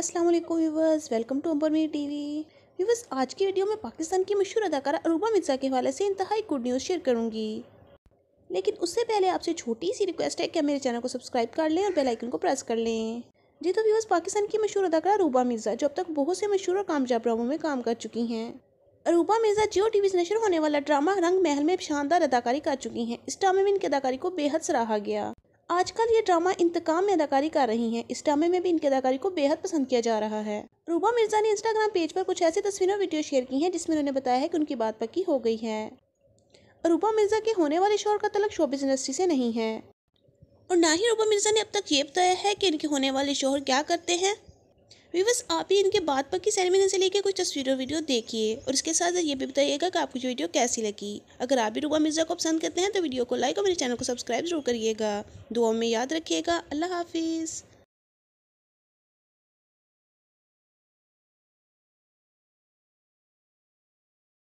अस्सलाम वालेकुम viewers welcome to अम्बर मी वी व्यूवर्स आज की वीडियो में पाकिस्तान की मशहूर अदाकारा अरूबा मिर्ज़ा के हवाले से इंतहाई गुड न्यूज़ शेयर करूँगी लेकिन उससे पहले आपसे छोटी सी रिक्वेस्ट है कि आप मेरे चैनल को सब्सक्राइब कर लें और बेल आइकन को प्रेस कर लें जी तो व्यूवर्स पाकिस्तान की मशहूर अदाकारा अरूबा मिर्ज़ा जो अब तक बहुत से मशहूर और कामयाब ड्रामों में काम कर चुकी हैं अरूबा मिर्ज़ा जियो वी से नशर होने वाला ड्रामा रंग महल में शानदार अदाकारी कर चुकी हैं इस ड्रामे में इनकी अदाकारी को बेहद सराहा गया आजकल ये ड्रामा इंतकाम में अदाकारी कर रही हैं इस ड्रामे में भी इनकी अदाकारी को बेहद पसंद किया जा रहा है रूबा मिर्जा ने इंस्टाग्राम पेज पर कुछ ऐसी तस्वीरों वीडियो शेयर की हैं जिसमें उन्होंने बताया है कि उनकी बात पक्की हो गई है रूबा मिर्जा के होने वाले शोर का तलक शोबिस इंडस्ट्री से नहीं है और ना ही रूबा मिर्जा ने अब तक ये बताया है कि इनके होने वाले शोहर क्या करते हैं व्यूवर्स आप भी इनके बाद पक्की सेरेमनी से लेकर कुछ तस्वीरों वीडियो देखिए और इसके साथ ये भी बताइएगा कि आपको वीडियो कैसी लगी अगर आप भी रुबा मिर्ज़ा को पसंद करते हैं तो वीडियो को लाइक और मेरे चैनल को सब्सक्राइब जरूर करिएगा दुआ में याद रखिएगा अल्लाह हाफिज़